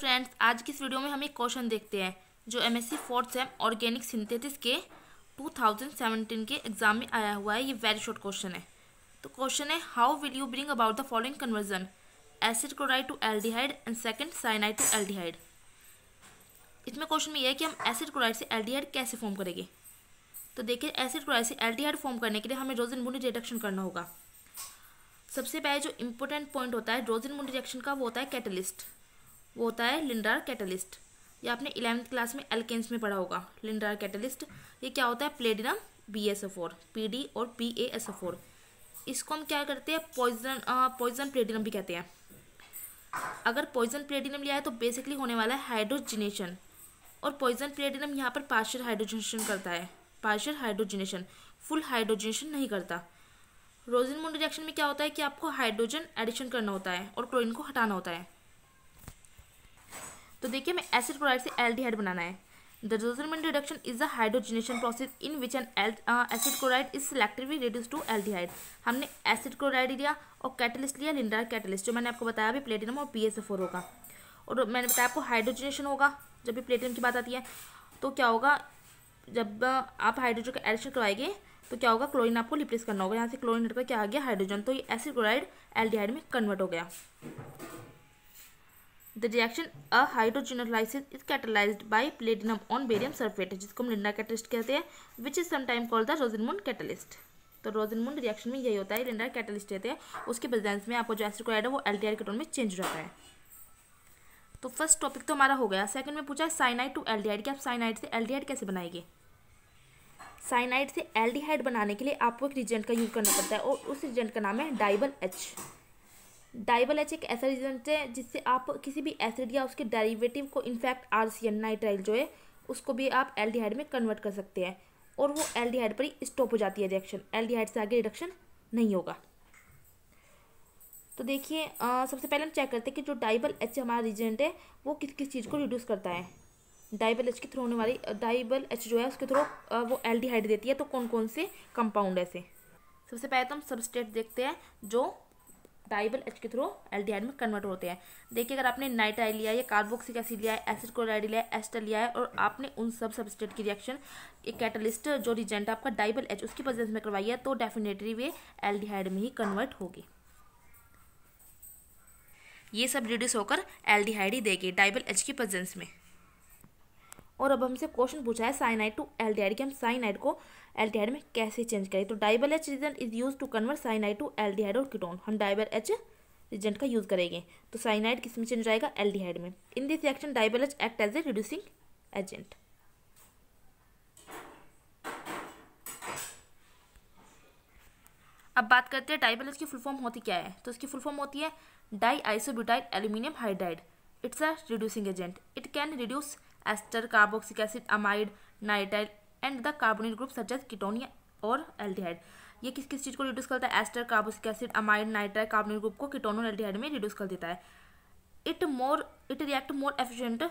friends आज की इस वीडियो में हम एक क्वेश्चन देखते हैं जो M S C fourth sem organic synthetics के 2017 के एग्जाम में आया हुआ है ये वेरी शॉर्ट क्वेश्चन है तो क्वेश्चन है how will you bring about the following conversion acid chloride to aldehyde and second cyanide to aldehyde इसमें क्वेश्चन में यह है कि हम एसिड क्लोराइड से एल्डिहाइड कैसे फॉर्म करेंगे तो देखिए एसिड क्लोराइड से एल्डिहाइड फॉर्म करने के लिए हमें रोजन बुंडी रिडक्शन करना होगा सबसे पहले जो इंपॉर्टेंट पॉइंट होता है रोजन बुंडी रिएक्शन का वो होता है कैटलिस्ट वो होता है लिंडार कैटलिस्ट ये आपने इलेवंथ क्लास में एल्केन्स में पढ़ा होगा लिंडार कैटलिस्ट ये क्या होता है platinum B S F four P D और P A S F four इसको हम क्या करते हैं पॉइजन पॉइजन प्लेटिनम भी कहते हैं अगर पॉइजन प्लेटिनम लिया है तो बेसिकली होने वाला है हाइड्रोजिनेशन और पॉइजन प्लेटिनम यहाँ पर पार्शियल हाइड्रोजिनेशन करता है पार्शियल हाइड्रोजिनेशन फुल हाइड्रोजिनेशन नहीं करता रोजिन मुंड रिएक्शन में क्या होता है कि आपको हाइड्रोजन एडिशन करना होता है और क्लोरीन को हटाना होता है तो देखिए हमें एसिड क्लोराइड से एल्डिहाइड बनाना है the Rosenmund reduction is the hydrogenation process in which an acid chloride is selectively reduce to aldehyde हमने एसिड क्लोराइड लिया और कैटलिस्ट लिया लिंडार कैटलिस्ट जो मैंने आपको बताया अभी प्लेटिनम और पी होगा और मैंने बताया आपको हाइड्रोजनेशन होगा जब भी प्लेटिनम की बात आती है तो क्या होगा जब uh, आप हाइड्रोजन का एडिशन करवाएंगे तो क्या होगा क्लोरीन आपको रिप्लेस करना होगा यहाँ से क्लोरीन हटकर क्या आ गया हाइड्रोजन तो ये एसिड क्लोराइड एल्डिहाइड में कन्वर्ट हो गया the reaction uh hydrogenolysis is catalysed by platinum on barium sulphate जिसको हम लिंडा कैटलिस्ट कहते हैं which is sometime called the Rosenmund catalyst तो रोजनमुंड रिएक्शन में यही होता है लिंडा कैटलिस्ट रहते हैं उसके प्रेजेंस में आपको जो एसिड है वो एल के टोन में चेंज हो जाता है तो फर्स्ट टॉपिक तो हमारा हो गया सेकंड में पूछा है साइनाइड टू एल डी आप साइनाइड से एल कैसे बनाएंगे साइनाइड से एल बनाने के लिए आपको एक रिजेंट का यूज़ करना पड़ता है और उस रिजेंट का नाम है डाइबल एच डाइबल एच एक ऐसा रिजल्ट है जिससे आप किसी भी एसिड या उसके डेरिवेटिव को in fact R C N nitrile जो है उसको भी आप हाइड में कन्वर्ट कर सकते हैं और वो हाइड पर ही स्टॉप हो जाती है रिएक्शन हाइड से आगे रिडक्शन नहीं होगा तो देखिए सबसे पहले हम चेक करते हैं कि जो डाइबल एच हमारा रिजेंट है वो किस किस चीज़ को रिड्यूस करता है डाइबल एच के थ्रू होने वाली डाइबल एच जो है उसके थ्रू वो हाइड देती है तो कौन कौन से कंपाउंड ऐसे सबसे पहले तो हम सबस्टेट देखते हैं जो डाइबल एच के थ्रू एल्डिहाइड में कन्वर्ट होते हैं देखिए अगर आपने नाइट्राइल लिया है या कार्बोक्सिक एसिड लिया है एसिड क्लोराइड लिया है एस्टर लिया है और आपने उन सब सबस्टेट की रिएक्शन एक कैटलिस्ट जो रिजेंट आपका डाइबल एच उसकी प्रेजेंस में करवाई है तो डेफिनेटली वे एल्डिहाइड में ही कन्वर्ट होगी ये सब रिड्यूस होकर एल्डिहाइड ही देगी डाइबल एच की प्रेजेंस में और अब हमसे क्वेश्चन पूछा है साइनाइड टू एल्डिहाइड कि हम साइनाइड को एल्डिहाइड में कैसे चेंज करें तो DIBAL H reagent is use to convert cyanide to aldehyde और किटोन हम डाइबल एच रिजेंट का यूज़ करेंगे तो साइनाइड किस में चेंज जाएगा एल्डिहाइड में in this reaction DIBAL H act as a reducing agent अब बात करते हैं डाइबल एच की फुल फॉर्म होती क्या है तो इसकी फुल फॉर्म होती है di isobutyl aluminium hydride it's a reducing agent it can reduce ester carboxylic acid amide nitrile and the carbonyl group such as और एल्डिहाइड ये किस किस चीज़ को रिड्यूस करता है ester carboxylic acid amide nitrile carbonyl group को ketone और एल्डिहाइड में रिड्यूस कर देता है it more it react more efficient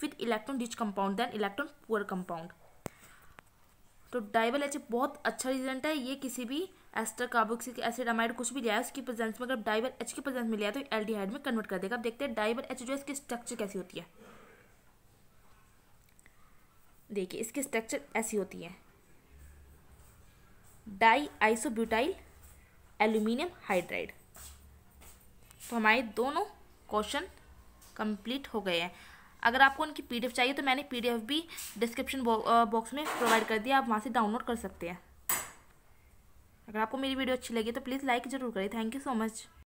with electron rich compound than electron poor compound तो डाइवल एच बहुत अच्छा रिजल्ट है ये किसी भी एस्टर कार्बोक्सिक एसिड अमाइड कुछ भी लिया है उसकी प्रेजेंस में अगर डाइवल एच की प्रेजेंस तो में लिया तो एल्डिहाइड में कन्वर्ट कर देगा अब देखते हैं डाइवल एच जो है इसकी स्ट्रक्चर कैसी होती है देखिए इसकी स्ट्रक्चर ऐसी होती है डाई आइसोब्यूटाइल एल्यूमिनियम हाइड्राइड तो हमारे दोनों क्वेश्चन कंप्लीट हो गए हैं अगर आपको उनकी पीडीएफ चाहिए तो मैंने पीडीएफ भी डिस्क्रिप्शन बॉक्स में प्रोवाइड कर दिया आप वहाँ से डाउनलोड कर सकते हैं अगर आपको मेरी वीडियो अच्छी लगी तो प्लीज़ लाइक ज़रूर करें थैंक यू सो मच